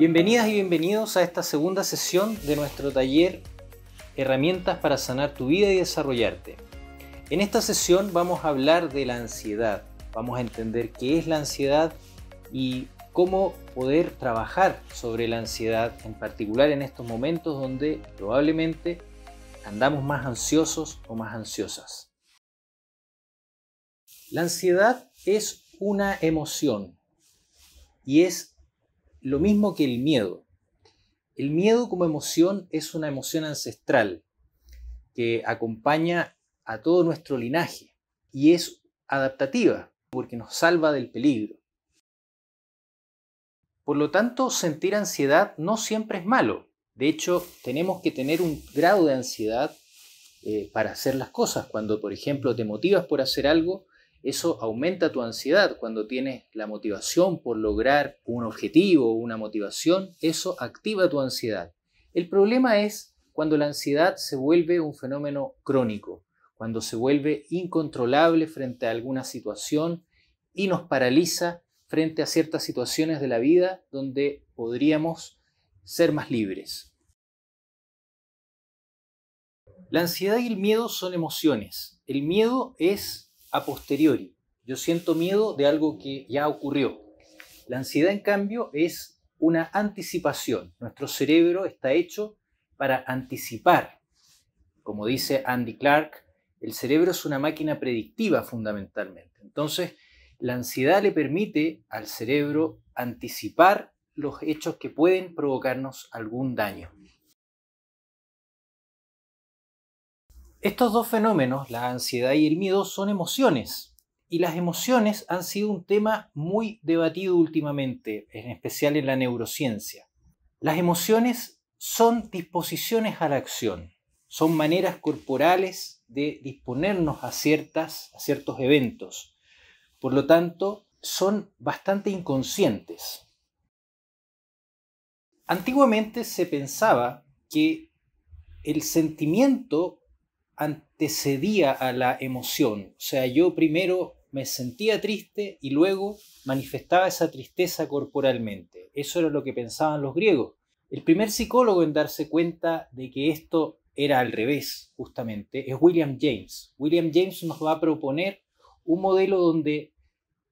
Bienvenidas y bienvenidos a esta segunda sesión de nuestro taller Herramientas para sanar tu vida y desarrollarte. En esta sesión vamos a hablar de la ansiedad, vamos a entender qué es la ansiedad y cómo poder trabajar sobre la ansiedad, en particular en estos momentos donde probablemente andamos más ansiosos o más ansiosas. La ansiedad es una emoción y es lo mismo que el miedo. El miedo como emoción es una emoción ancestral que acompaña a todo nuestro linaje y es adaptativa porque nos salva del peligro. Por lo tanto, sentir ansiedad no siempre es malo. De hecho, tenemos que tener un grado de ansiedad eh, para hacer las cosas. Cuando, por ejemplo, te motivas por hacer algo, eso aumenta tu ansiedad cuando tienes la motivación por lograr un objetivo, o una motivación, eso activa tu ansiedad. El problema es cuando la ansiedad se vuelve un fenómeno crónico, cuando se vuelve incontrolable frente a alguna situación y nos paraliza frente a ciertas situaciones de la vida donde podríamos ser más libres. La ansiedad y el miedo son emociones. El miedo es a posteriori. Yo siento miedo de algo que ya ocurrió. La ansiedad, en cambio, es una anticipación. Nuestro cerebro está hecho para anticipar. Como dice Andy Clark, el cerebro es una máquina predictiva fundamentalmente. Entonces, la ansiedad le permite al cerebro anticipar los hechos que pueden provocarnos algún daño. Estos dos fenómenos, la ansiedad y el miedo, son emociones. Y las emociones han sido un tema muy debatido últimamente, en especial en la neurociencia. Las emociones son disposiciones a la acción, son maneras corporales de disponernos a, ciertas, a ciertos eventos. Por lo tanto, son bastante inconscientes. Antiguamente se pensaba que el sentimiento antecedía a la emoción. O sea, yo primero me sentía triste y luego manifestaba esa tristeza corporalmente. Eso era lo que pensaban los griegos. El primer psicólogo en darse cuenta de que esto era al revés, justamente, es William James. William James nos va a proponer un modelo donde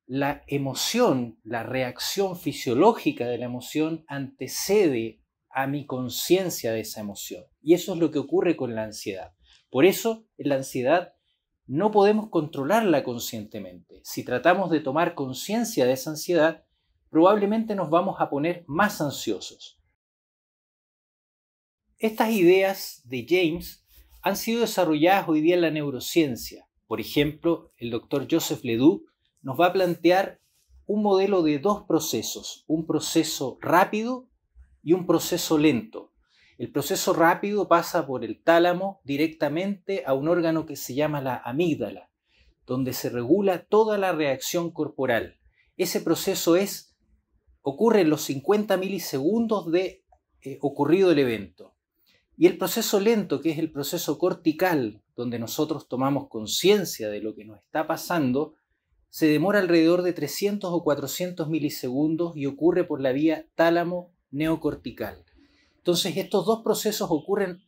la emoción, la reacción fisiológica de la emoción antecede a mi conciencia de esa emoción. Y eso es lo que ocurre con la ansiedad. Por eso, la ansiedad no podemos controlarla conscientemente. Si tratamos de tomar conciencia de esa ansiedad, probablemente nos vamos a poner más ansiosos. Estas ideas de James han sido desarrolladas hoy día en la neurociencia. Por ejemplo, el doctor Joseph Ledoux nos va a plantear un modelo de dos procesos, un proceso rápido y un proceso lento. El proceso rápido pasa por el tálamo directamente a un órgano que se llama la amígdala, donde se regula toda la reacción corporal. Ese proceso ocurre en los 50 milisegundos de eh, ocurrido el evento. Y el proceso lento, que es el proceso cortical, donde nosotros tomamos conciencia de lo que nos está pasando, se demora alrededor de 300 o 400 milisegundos y ocurre por la vía tálamo neocortical. Entonces estos dos procesos ocurren,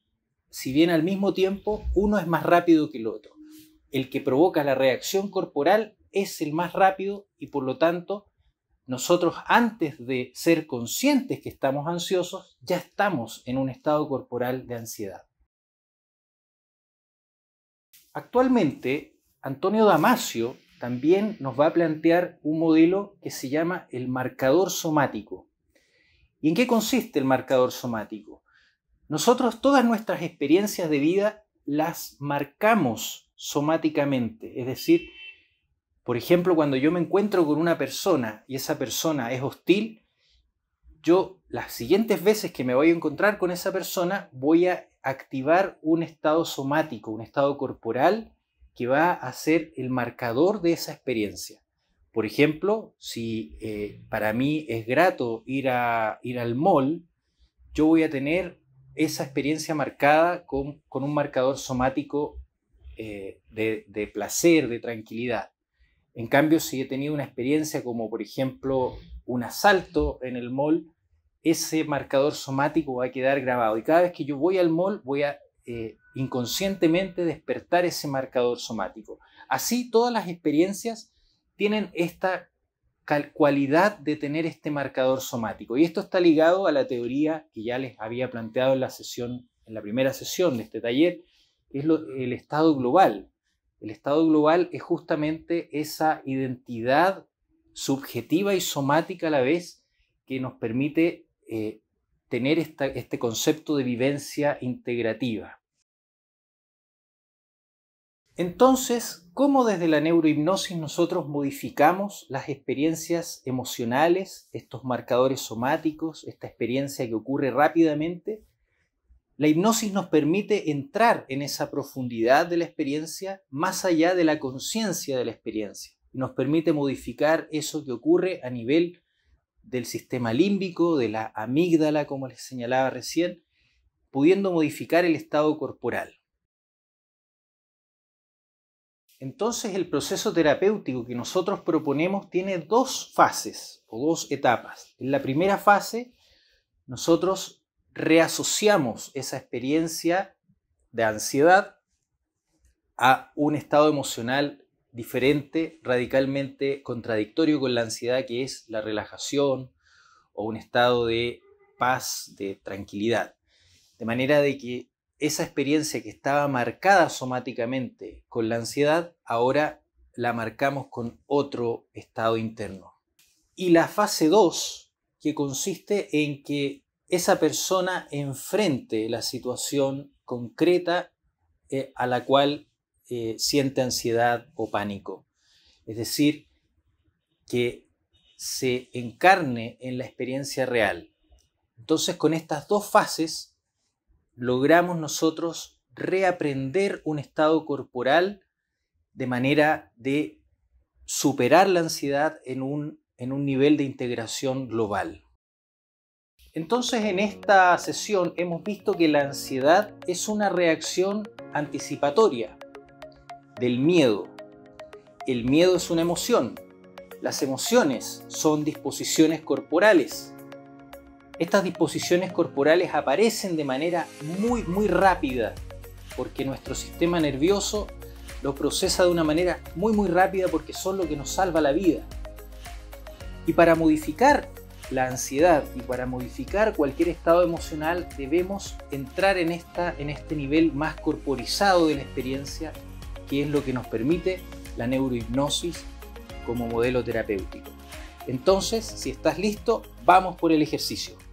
si bien al mismo tiempo, uno es más rápido que el otro. El que provoca la reacción corporal es el más rápido y por lo tanto nosotros antes de ser conscientes que estamos ansiosos, ya estamos en un estado corporal de ansiedad. Actualmente, Antonio Damasio también nos va a plantear un modelo que se llama el marcador somático, ¿Y en qué consiste el marcador somático? Nosotros todas nuestras experiencias de vida las marcamos somáticamente, es decir, por ejemplo, cuando yo me encuentro con una persona y esa persona es hostil, yo las siguientes veces que me voy a encontrar con esa persona voy a activar un estado somático, un estado corporal que va a ser el marcador de esa experiencia. Por ejemplo, si eh, para mí es grato ir, a, ir al mall, yo voy a tener esa experiencia marcada con, un marcador somático eh, de, placer, de tranquilidad. En cambio, si he tenido una experiencia como, por ejemplo, un asalto en el mall, ese marcador somático va a quedar grabado. Y cada vez que yo voy al mall, voy a eh, inconscientemente despertar ese marcador somático. Así, todas las experiencias tienen esta cualidad de tener este marcador somático. Y esto está ligado a la teoría que ya les había planteado en la, sesión, en la primera sesión de este taller, que es el estado global. El estado global es justamente esa identidad subjetiva y somática a la vez que nos permite eh, tener este concepto de vivencia integrativa. Entonces, ¿cómo desde la neurohipnosis nosotros modificamos las experiencias emocionales, estos marcadores somáticos, esta experiencia que ocurre rápidamente? La hipnosis nos permite entrar en esa profundidad de la experiencia más allá de la conciencia de la experiencia. Nos permite modificar eso que ocurre a nivel del sistema límbico, de la amígdala, como les señalaba recién, pudiendo modificar el estado corporal. Entonces el proceso terapéutico que nosotros proponemos tiene dos fases o dos etapas. En la primera fase, nosotros reasociamos esa experiencia de ansiedad a un estado emocional diferente, radicalmente contradictorio con la ansiedad, que es la relajación o un estado de paz, de tranquilidad. De manera de que esa experiencia que estaba marcada somáticamente con la ansiedad, ahora la marcamos con otro estado interno. Y la fase 2, que consiste en que esa persona enfrente la situación concreta eh, a la cual eh, siente ansiedad o pánico. Es decir, que se encarne en la experiencia real. Entonces, con estas dos fases, logramos nosotros reaprender un estado corporal de manera de superar la ansiedad en un, en un nivel de integración global. Entonces en esta sesión hemos visto que la ansiedad es una reacción anticipatoria del miedo. El miedo es una emoción. Las emociones son disposiciones corporales. Estas disposiciones corporales aparecen de manera muy, muy rápida, porque nuestro sistema nervioso lo procesa de una manera muy, muy rápida porque son lo que nos salva la vida. Y para modificar la ansiedad y para modificar cualquier estado emocional debemos entrar en, esta, en este nivel más corporizado de la experiencia, que es lo que nos permite la neurohipnosis como modelo terapéutico. Entonces, si estás listo, vamos por el ejercicio.